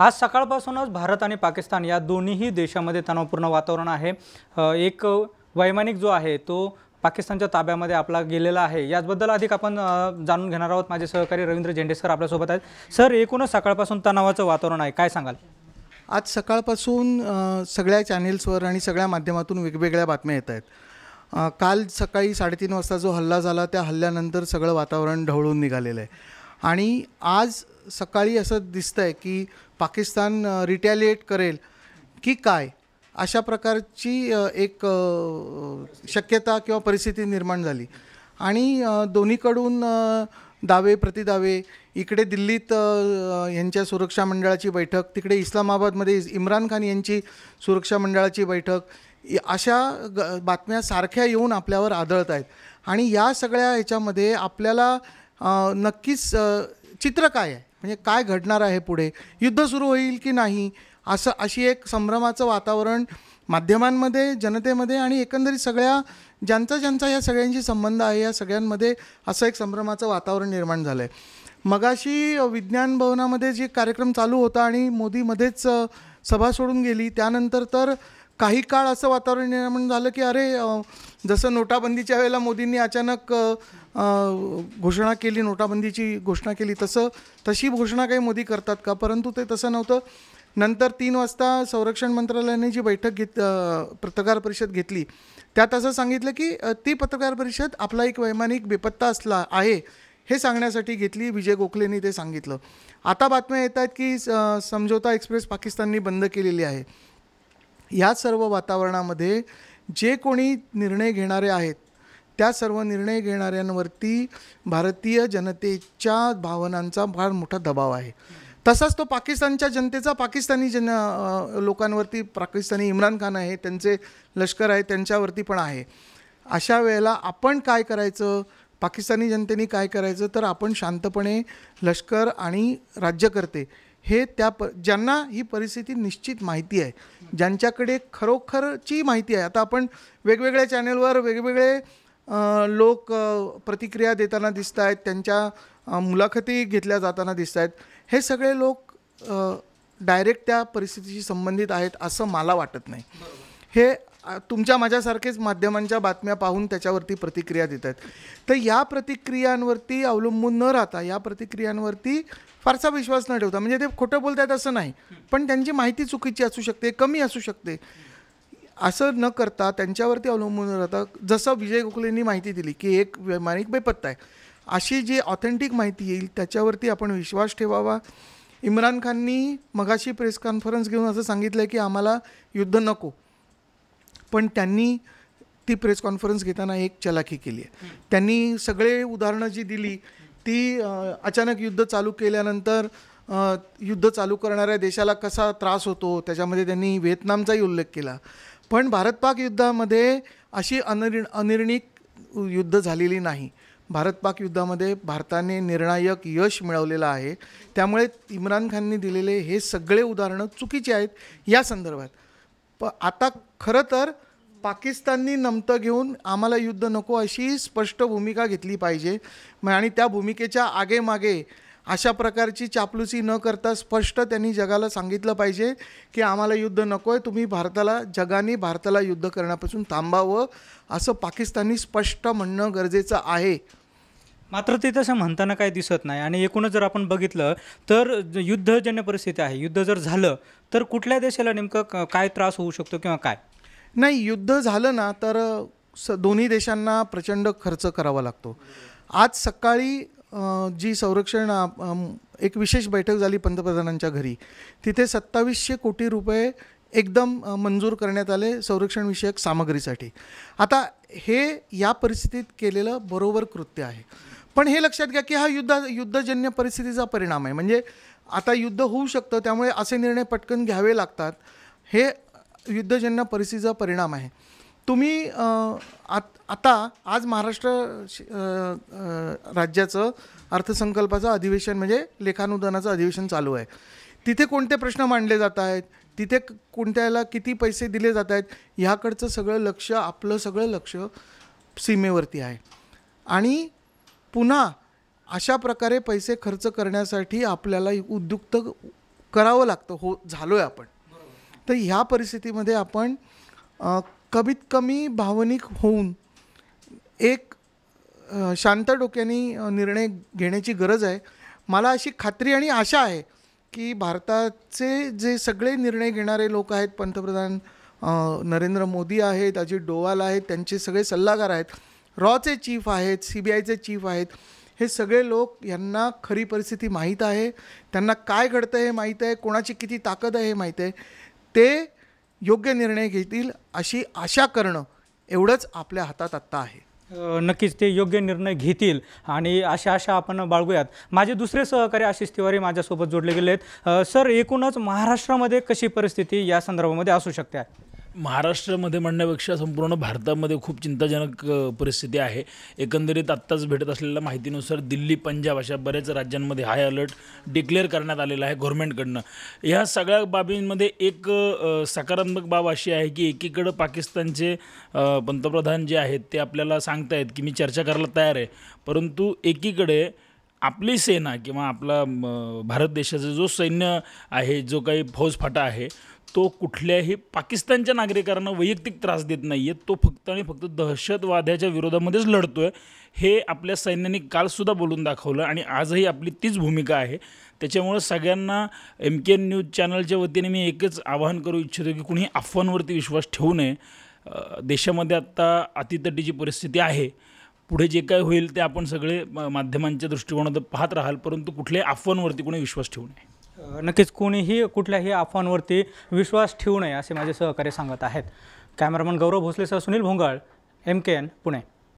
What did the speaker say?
आज सकाळपासूनच भारत आणि पाकिस्तान या दोन्हीही देशामध्ये तणावपूर्ण वातावरण आहे एक वैमानिक जो आहे तो पाकिस्तानच्या ताब्यामध्ये आपला गेलेला आहे याचबद्दल अधिक आपण जाणून घेणार आहोत माझे सहकारी रवींद्र झेंडे सर आपल्यासोबत आहेत सर एकूणच सकाळपासून तणावाचं वातावरण आहे काय सांगाल आज सकाळपासून सगळ्या चॅनेल्सवर आणि सगळ्या माध्यमातून वेगवेगळ्या बातम्या येत आहेत काल सकाळी साडेतीन वाजता जो हल्ला झाला त्या हल्ल्यानंतर सगळं वातावरण ढवळून निघालेलं आहे आणि आज सकाळी असं दिसतं आहे की पाकिस्तान रिटॅलिएट करेल की काय अशा प्रकारची एक शक्यता किंवा परिस्थिती निर्माण झाली आणि दोन्हीकडून दावे प्रतिदावे इकडे दिल्लीत यांच्या सुरक्षा मंडळाची बैठक तिकडे इस्लामाबादमध्ये इम्रान खान यांची सुरक्षा मंडळाची बैठक अशा ग बातम्या सारख्या येऊन आपल्यावर आदळत आहेत आणि या सगळ्या ह्याच्यामध्ये आपल्याला नक्कीच चित्र काय आहे म्हणजे काय घडणार आहे पुढे युद्ध सुरू होईल की नाही असं अशी एक संभ्रमाचं वातावरण माध्यमांमध्ये जनतेमध्ये आणि एकंदरीत सगळ्या ज्यांचा ज्यांचा या सगळ्यांशी संबंध आहे या सगळ्यांमध्ये असं एक संभ्रमाचं वातावरण निर्माण झालं आहे मगाशी विज्ञान भवनामध्ये जे कार्यक्रम चालू होता आणि मोदीमध्येच सभा सोडून गेली त्यानंतर तर काही काळ असं वातावरण निर्माण झालं की अरे जसं नोटाबंदीच्या वेळेला मोदींनी अचानक घोषणा केली नोटाबंदीची घोषणा केली तसं तशी घोषणा काही मोदी करतात का परंतु ते तसं नव्हतं नंतर तीन वाजता संरक्षण मंत्रालयाने जी बैठक घेत पत्रकार परिषद घेतली त्यात असं सांगितलं की ती पत्रकार परिषद आपला एक वैमानिक बेपत्ता असला आहे हे सांगण्यासाठी घेतली विजय गोखलेंनी ते सांगितलं आता बातम्या येत आहेत की समझोता एक्सप्रेस पाकिस्ताननी बंद केलेली आहे ह्या सर्व वातावरणामध्ये जे कोणी निर्णय घेणारे आहेत त्या सर्व निर्णय घेणाऱ्यांवरती भारतीय जनतेच्या भावनांचा फार मोठा दबाव आहे तसाच तो पाकिस्तानच्या जनतेचा पाकिस्तानी जन लोकांवरती पाकिस्तानी इम्रान खान आहे त्यांचे लष्कर आहे त्यांच्यावरती पण आहे अशा वेळेला आपण काय करायचं पाकिस्तानी जनतेने काय करायचं तर आपण शांतपणे लष्कर आणि राज्यकर्ते हे त्या प ज्यांना ही परिस्थिती निश्चित माहिती आहे ज्यांच्याकडे खरोखरची माहिती आहे आता आपण वेगवेगळ्या चॅनेलवर वेगवेगळे लोक प्रतिक्रिया देताना दिसत आहेत त्यांच्या मुलाखती घेतल्या जाताना दिसत आहेत हे सगळे लोक डायरेक्ट त्या परिस्थितीशी संबंधित आहेत असं मला वाटत नाही हे तुमच्या माझ्यासारखेच माध्यमांच्या बातम्या पाहून त्याच्यावरती प्रतिक्रिया देत आहेत तर या प्रतिक्रियांवरती अवलंबून न राहता या प्रतिक्रियांवरती फारसा विश्वास न ठेवता म्हणजे ते खोटं बोलतात असं नाही पण त्यांची माहिती चुकीची असू शकते कमी असू शकते असं न करता त्यांच्यावरती अवलंबून राहता जसं विजय गोखलेंनी माहिती दिली की एक वैमानिक बेपत्ता आहे अशी जी ऑथेंटिक माहिती येईल त्याच्यावरती आपण विश्वास ठेवावा इम्रान खाननी मगाशी प्रेस कॉन्फरन्स घेऊन असं सांगितलं आहे की आम्हाला युद्ध नको पण त्यांनी ती प्रेस कॉन्फरन्स घेताना एक चलाखी केली आहे त्यांनी सगळे उदाहरणं जी दिली ती अचानक युद्ध चालू केल्यानंतर युद्ध चालू करणाऱ्या देशाला कसा त्रास होतो त्याच्यामध्ये त्यांनी व्हिएतनामचाही उल्लेख केला पण भारत पाक युद्धामध्ये अशी अनिर् अनिर्णिक युद्ध झालेली नाही भारत पाक युद्धामध्ये भारताने निर्णायक यश मिळवलेलं आहे त्यामुळे इम्रान खाननी दिलेले हे सगळे उदाहरणं चुकीचे आहेत या संदर्भात प आता खरं तर पाकिस्ताननी नमतं घेऊन आम्हाला युद्ध नको अशी स्पष्ट भूमिका घेतली पाहिजे आणि त्या भूमिकेच्या आगेमागे अशा प्रकारची चापलुसी न करता स्पष्ट त्यांनी जगाला सांगितलं पाहिजे की आम्हाला युद्ध नको आहे तुम्ही भारताला जगाने भारताला युद्ध करण्यापासून थांबावं असं पाकिस्ताननी स्पष्ट म्हणणं गरजेचं आहे मात्र ते तसं म्हणताना काय दिसत नाही आणि एकूणच जर आपण बघितलं तर युद्धजन्य परिस्थिती आहे युद्ध जर झालं तर कुठल्या देशाला नेमकं काय त्रास होऊ शकतो किंवा काय नाही युद्ध झालं ना तर स दोन्ही देशांना प्रचंड खर्च करावा लागतो आज सकाळी जी संरक्षण एक विशेष बैठक झाली पंतप्रधानांच्या घरी तिथे सत्तावीसशे कोटी रुपये एकदम मंजूर करण्यात आले संरक्षणविषयक सामग्रीसाठी आता हे या परिस्थितीत केलेलं बरोबर कृत्य आहे पण हे लक्षात घ्या की हा युद्ध युद्धजन्य परिस्थितीचा परिणाम आहे म्हणजे आता युद्ध होऊ शकतं त्यामुळे असे निर्णय पटकन घ्यावे लागतात हे युद्धजन्य परिस्थितीचा परिणाम आहे तुम्ही आता आज महाराष्ट्र राज्याचं अर्थसंकल्पाचं अधिवेशन म्हणजे लेखानुदानाचं अधिवेशन चालू आहे तिथे कोणते प्रश्न मांडले जात आहेत तिथे कोणत्याला किती पैसे दिले जात आहेत ह्याकडचं सगळं लक्ष आपलं सगळं लक्ष सीमेवरती आहे आणि पुन्हा अशा प्रकारे पैसे खर्च करण्यासाठी आपल्याला उद्युक्त करावं लागतं हो झालो आहे आपण तर ह्या परिस्थितीमध्ये आपण कमीत कमी भावनिक होऊन एक शांत डोक्याने निर्णय घेण्याची गरज आहे मला अशी खात्री आणि आशा आहे की भारताचे जे सगळे निर्णय घेणारे लोक आहेत पंतप्रधान नरेंद्र मोदी आहेत अजित डोवाल आहेत त्यांचे सगळे सल्लागार आहेत रॉचे चीफ आहेत सी बी आयचे चीफ आहेत हे सगळे लोक यांना खरी परिस्थिती माहीत आहे त्यांना काय घडतं हे माहीत आहे कोणाची किती ताकद आहे हे माहीत आहे ते योग्य निर्णय घेतील अशी आशा करणं एवढंच आपल्या हातात आत्ता आहे नक्कीच ते योग्य निर्णय घेतील आणि अशा आशा आपण बाळगूयात माझे दुसरे सहकारी आशिष तिवारी माझ्यासोबत जोडले गेले आहेत सर एकूणच महाराष्ट्रामध्ये कशी परिस्थिती या संदर्भामध्ये असू शकते महाराष्ट्रामध्ये म्हणण्यापेक्षा संपूर्ण भारतामध्ये खूप चिंताजनक परिस्थिती आहे एकंदरीत आत्ताच भेटत असलेल्या माहितीनुसार दिल्ली पंजाब अशा बऱ्याच राज्यांमध्ये हाय अलर्ट डिक्लेअर करण्यात आलेला आहे गव्हर्नमेंटकडनं ह्या सगळ्या बाबींमध्ये एक सकारात्मक बाब अशी आहे की एकीकडं पाकिस्तानचे पंतप्रधान जे आहेत ते आपल्याला सांगतायत की मी चर्चा करायला तयार आहे परंतु एकीकडे आपली सेना किंवा आपला भारत देशाचा जो सैन्य आहे जो काही फौजफाटा आहे तो कुठल्याही पाकिस्तानच्या नागरिकांना वैयक्तिक त्रास देत नाही आहे तो फक्त आणि फक्त दहशतवाद्याच्या विरोधामध्येच लढतो आहे हे आपल्या सैन्याने कालसुद्धा बोलून दाखवलं आणि आजही आपली तीच भूमिका आहे त्याच्यामुळं सगळ्यांना एम के एन न्यूज चॅनलच्या वतीने मी एकच आवाहन करू इच्छितो की कुणीही अफवांवरती विश्वास ठेवू नये देशामध्ये आत्ता अतितटीची परिस्थिती आहे पुढे जे काय होईल ते आपण सगळे माध्यमांच्या दृष्टिकोनात पाहत राहाल परंतु कुठल्याही अफवांवरती कोणी विश्वास ठेवू नये नक्कीच कोणीही कुठल्याही अफवांवरती विश्वास ठेवू नये असे माझे सहकार्य सांगत आहेत कॅमेरामन गौरव भोसलेसह Sunil Bhongal M K N Pune